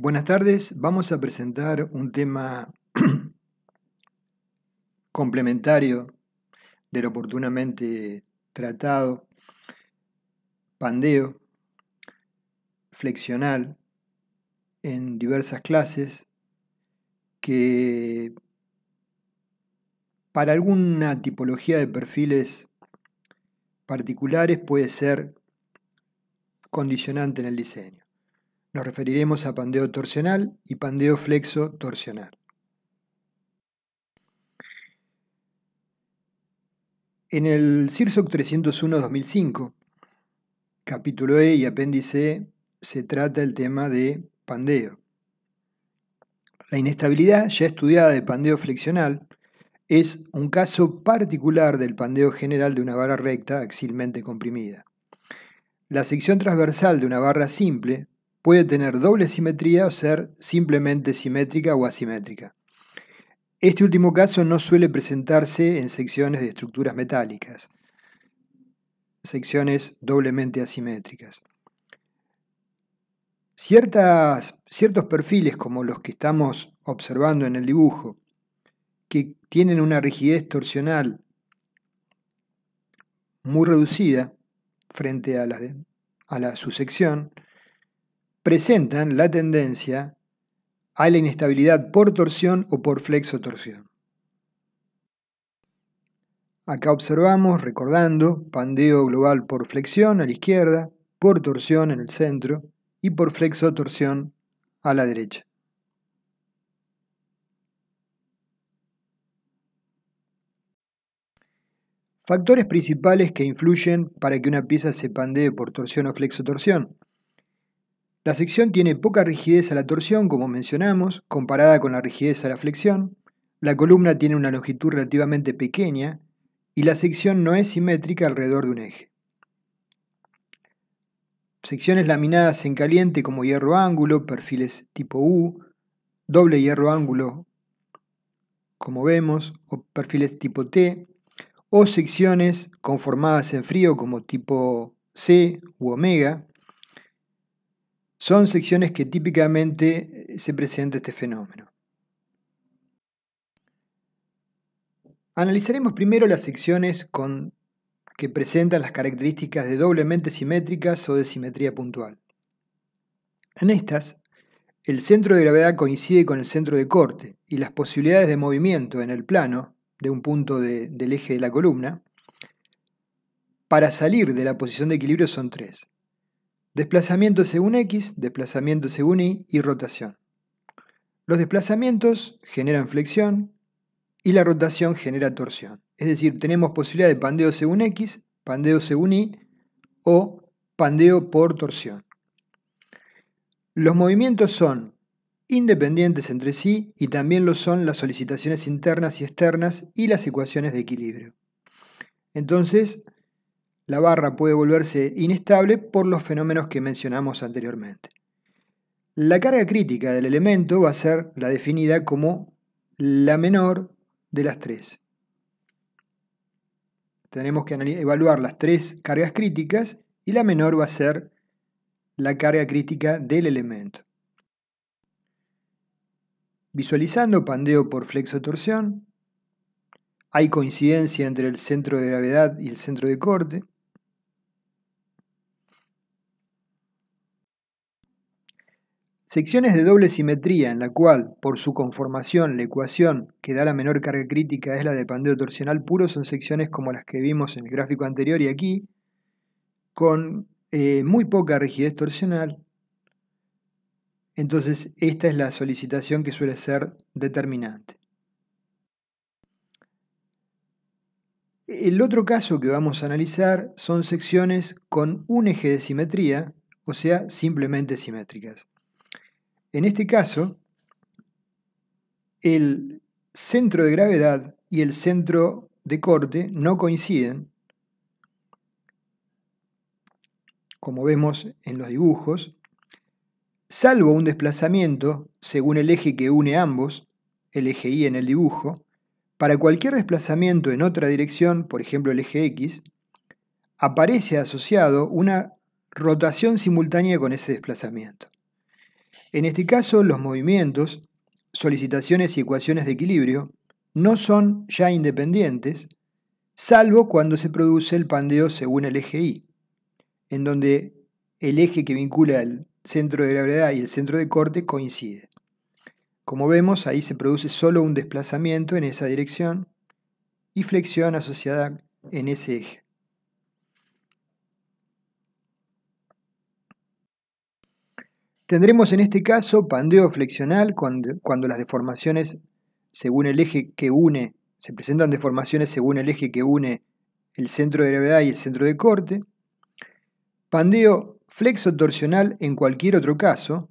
Buenas tardes, vamos a presentar un tema complementario del oportunamente tratado, pandeo, flexional, en diversas clases, que para alguna tipología de perfiles particulares puede ser condicionante en el diseño. Nos referiremos a pandeo torsional y pandeo flexo torsional. En el CIRSOC 301-2005, capítulo E y apéndice E, se trata el tema de pandeo. La inestabilidad ya estudiada de pandeo flexional es un caso particular del pandeo general de una barra recta axilmente comprimida. La sección transversal de una barra simple puede tener doble simetría o ser simplemente simétrica o asimétrica. Este último caso no suele presentarse en secciones de estructuras metálicas, secciones doblemente asimétricas. Ciertas, ciertos perfiles como los que estamos observando en el dibujo, que tienen una rigidez torsional muy reducida frente a, la, a la, su sección, presentan la tendencia a la inestabilidad por torsión o por flexotorsión. Acá observamos, recordando, pandeo global por flexión a la izquierda, por torsión en el centro y por flexotorsión a la derecha. Factores principales que influyen para que una pieza se pandee por torsión o flexotorsión. La sección tiene poca rigidez a la torsión, como mencionamos, comparada con la rigidez a la flexión. La columna tiene una longitud relativamente pequeña y la sección no es simétrica alrededor de un eje. Secciones laminadas en caliente como hierro ángulo, perfiles tipo U, doble hierro ángulo como vemos, o perfiles tipo T, o secciones conformadas en frío como tipo C u omega, son secciones que típicamente eh, se presenta este fenómeno. Analizaremos primero las secciones con, que presentan las características de doblemente simétricas o de simetría puntual. En estas, el centro de gravedad coincide con el centro de corte y las posibilidades de movimiento en el plano de un punto del eje de la columna para salir de la posición de equilibrio son tres. Desplazamiento según X, desplazamiento según Y y rotación. Los desplazamientos generan flexión y la rotación genera torsión. Es decir, tenemos posibilidad de pandeo según X, pandeo según Y o pandeo por torsión. Los movimientos son independientes entre sí y también lo son las solicitaciones internas y externas y las ecuaciones de equilibrio. Entonces, la barra puede volverse inestable por los fenómenos que mencionamos anteriormente. La carga crítica del elemento va a ser la definida como la menor de las tres. Tenemos que evaluar las tres cargas críticas y la menor va a ser la carga crítica del elemento. Visualizando pandeo por flexo-torsión, hay coincidencia entre el centro de gravedad y el centro de corte. Secciones de doble simetría en la cual, por su conformación, la ecuación que da la menor carga crítica es la de pandeo torsional puro son secciones como las que vimos en el gráfico anterior y aquí, con eh, muy poca rigidez torsional. Entonces, esta es la solicitación que suele ser determinante. El otro caso que vamos a analizar son secciones con un eje de simetría, o sea, simplemente simétricas. En este caso, el centro de gravedad y el centro de corte no coinciden, como vemos en los dibujos, salvo un desplazamiento según el eje que une ambos, el eje Y en el dibujo, para cualquier desplazamiento en otra dirección, por ejemplo el eje X, aparece asociado una rotación simultánea con ese desplazamiento. En este caso, los movimientos, solicitaciones y ecuaciones de equilibrio no son ya independientes, salvo cuando se produce el pandeo según el eje Y, en donde el eje que vincula el centro de gravedad y el centro de corte coincide. Como vemos, ahí se produce solo un desplazamiento en esa dirección y flexión asociada en ese eje. Tendremos en este caso pandeo flexional cuando, las deformaciones según el eje que une, se presentan deformaciones según el eje que une el centro de gravedad y el centro de corte. Pandeo flexotorsional en cualquier otro caso,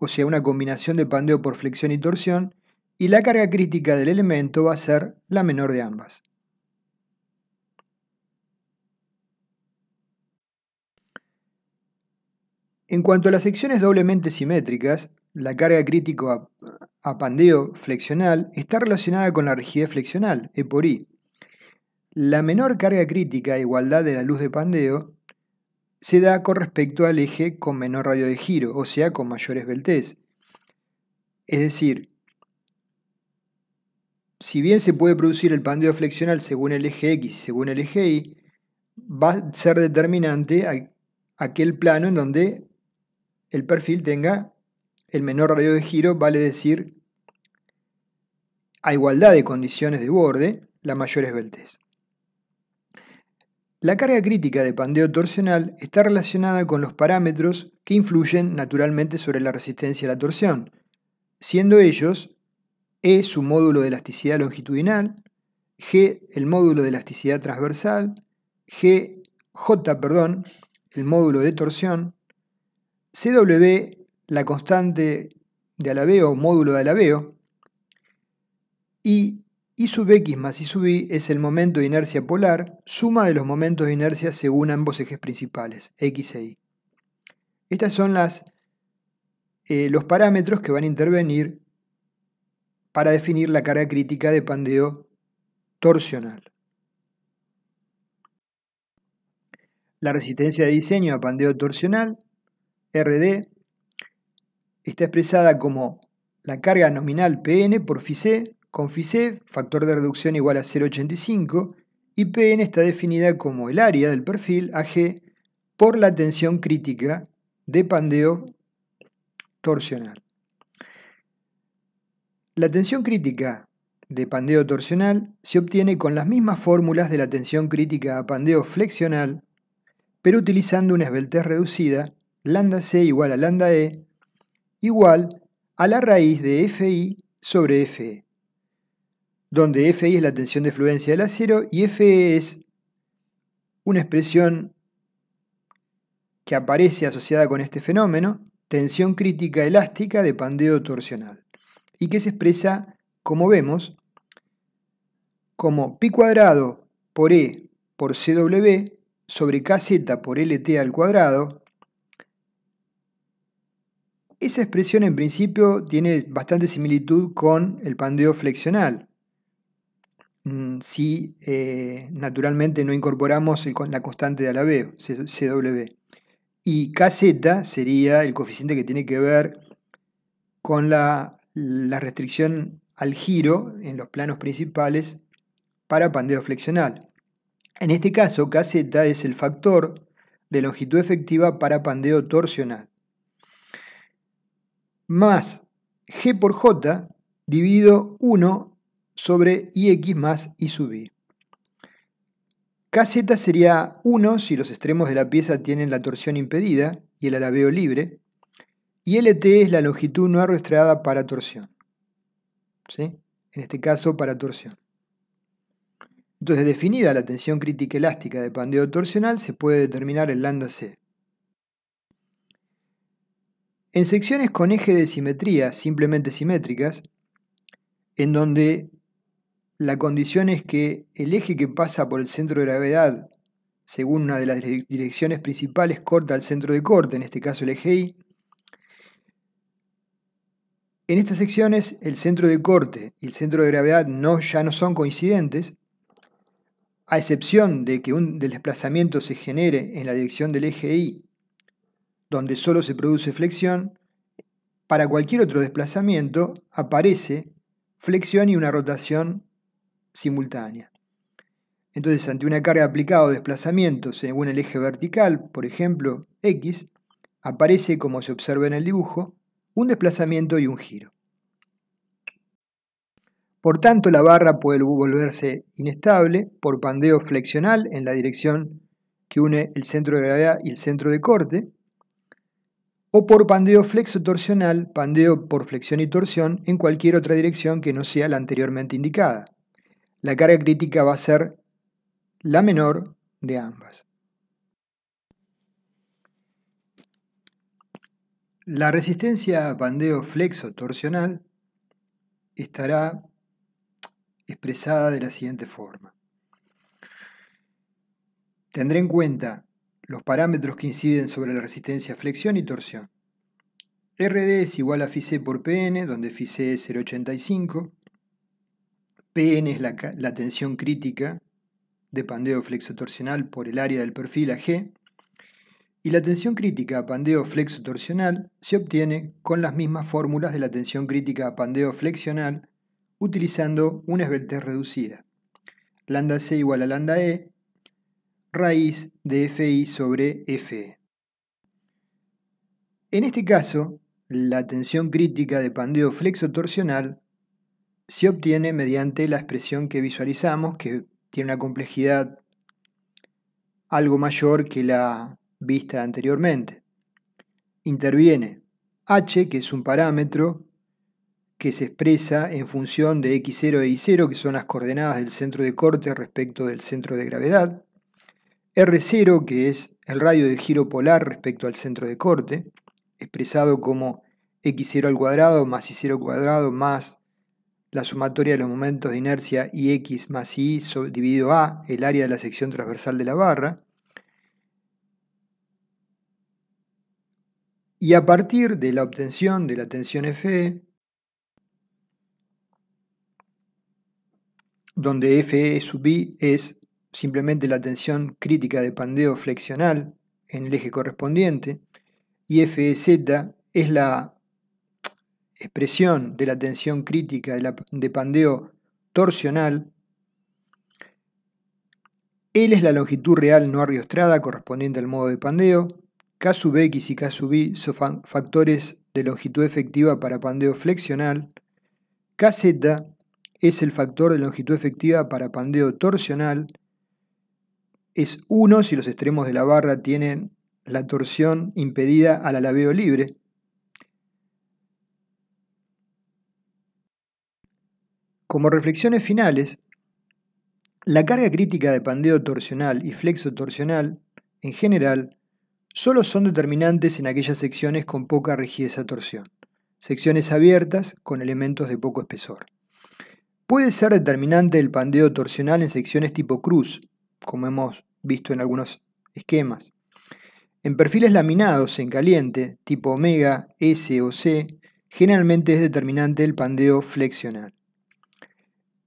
o sea, una combinación de pandeo por flexión y torsión, y la carga crítica del elemento va a ser la menor de ambas. En cuanto a las secciones doblemente simétricas, la carga crítica a pandeo flexional está relacionada con la rigidez flexional, E por I. La menor carga crítica a igualdad de la luz de pandeo se da con respecto al eje con menor radio de giro, o sea, con mayor esbeltez. Es decir, si bien se puede producir el pandeo flexional según el eje X y según el eje Y, va a ser determinante aquel plano en donde el perfil tenga el menor radio de giro, vale decir, a igualdad de condiciones de borde, la mayor esbeltez. La carga crítica de pandeo torsional está relacionada con los parámetros que influyen naturalmente sobre la resistencia a la torsión, siendo ellos E su módulo de elasticidad longitudinal, G el módulo de elasticidad transversal, G, J, perdón, el módulo de torsión, CW, la constante de alabeo, módulo de alabeo, y I sub x más I sub y es el momento de inercia polar, suma de los momentos de inercia según ambos ejes principales, x e y. Estas son las, eh, los parámetros que van a intervenir para definir la carga crítica de pandeo torsional. La resistencia de diseño a pandeo torsional RD está expresada como la carga nominal PN por φC, con φC factor de reducción igual a 0,85, y PN está definida como el área del perfil AG por la tensión crítica de pandeo torsional. La tensión crítica de pandeo torsional se obtiene con las mismas fórmulas de la tensión crítica a pandeo flexional, pero utilizando una esbeltez reducida lambda c igual a lambda e igual a la raíz de Fi sobre Fe, donde Fi es la tensión de fluencia del acero y Fe es una expresión que aparece asociada con este fenómeno, tensión crítica elástica de pandeo torsional, y que se expresa, como vemos, como pi cuadrado por E por CW sobre KZ por LT al cuadrado esa expresión en principio tiene bastante similitud con el pandeo flexional. Mm, si eh, naturalmente no incorporamos la constante de alabeo, CW. Y KZ sería el coeficiente que tiene que ver con la, la restricción al giro en los planos principales para pandeo flexional. En este caso, KZ es el factor de longitud efectiva para pandeo torsional más g por j dividido 1 sobre ix más I sub i. KZ sería 1 si los extremos de la pieza tienen la torsión impedida y el alabeo libre, y LT es la longitud no arrastrada para torsión. En este caso, para torsión. Entonces, definida la tensión crítica elástica de pandeo torsional, se puede determinar el lambda C. En secciones con eje de simetría simplemente simétricas, en donde la condición es que el eje que pasa por el centro de gravedad, según una de las direcciones principales, corta al centro de corte, en este caso el eje Y. En estas secciones el centro de corte y el centro de gravedad no, ya no son coincidentes, a excepción de que un, desplazamiento se genere en la dirección del eje Y donde solo se produce flexión, para cualquier otro desplazamiento aparece flexión y una rotación simultánea. Entonces, ante una carga aplicada o desplazamiento según el eje vertical, por ejemplo, X, aparece, como se observa en el dibujo, un desplazamiento y un giro. Por tanto, la barra puede volverse inestable por pandeo flexional en la dirección que une el centro de gravedad y el centro de corte, o por pandeo flexo-torsional, pandeo por flexión y torsión, en cualquier otra dirección que no sea la anteriormente indicada. La carga crítica va a ser la menor de ambas. La resistencia a pandeo flexo-torsional estará expresada de la siguiente forma. Tendré en cuenta los parámetros que inciden sobre la resistencia a flexión y torsión. RD es igual a c por Pn, donde c es 0,85. Pn es la, tensión crítica de pandeo flexotorsional por el área del perfil g, Y la tensión crítica a pandeo flexotorsional se obtiene con las mismas fórmulas de la tensión crítica a pandeo flexional utilizando una esbeltez reducida. Lambda C igual a lambda E raíz de FI sobre FE. En este caso, la tensión crítica de pandeo flexotorsional se obtiene mediante la expresión que visualizamos, que tiene una complejidad algo mayor que la vista anteriormente. Interviene h, que es un parámetro que se expresa en función de x0 e y0, que son las coordenadas del centro de corte respecto del centro de gravedad. R0, que es el radio de giro polar respecto al centro de corte, expresado como x0 al cuadrado más y0 al cuadrado más la sumatoria de los momentos de inercia y más y dividido a, el área de la sección transversal de la barra. Y a partir de la obtención de la tensión FE, donde FE sub i es simplemente la tensión crítica de pandeo flexional en el eje correspondiente, y Fz e es la expresión de la tensión crítica de, de pandeo torsional, L es la longitud real no arriostrada correspondiente al modo de pandeo, K sub X y K sub Y son factores de longitud efectiva para pandeo flexional, KZ es el factor de longitud efectiva para pandeo torsional es uno si los extremos de la barra tienen la torsión impedida al alabeo libre. Como reflexiones finales, la carga crítica de pandeo torsional y flexo torsional, en general, solo son determinantes en aquellas secciones con poca rigidez a torsión, secciones abiertas con elementos de poco espesor. Puede ser determinante el pandeo torsional en secciones tipo cruz, como hemos visto en algunos esquemas. En perfiles laminados en caliente, tipo omega, S o C, generalmente es determinante el pandeo flexional.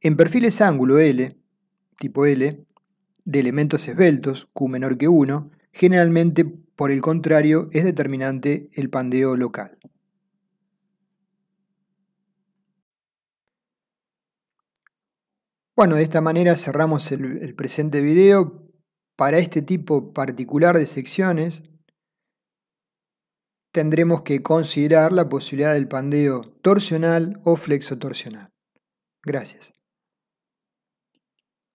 En perfiles ángulo L, tipo L, de elementos esbeltos, Q menor que 1, generalmente, por el contrario, es determinante el pandeo local. Bueno, de esta manera cerramos el, presente video. Para este tipo particular de secciones tendremos que considerar la posibilidad del pandeo torsional o flexotorsional. Gracias.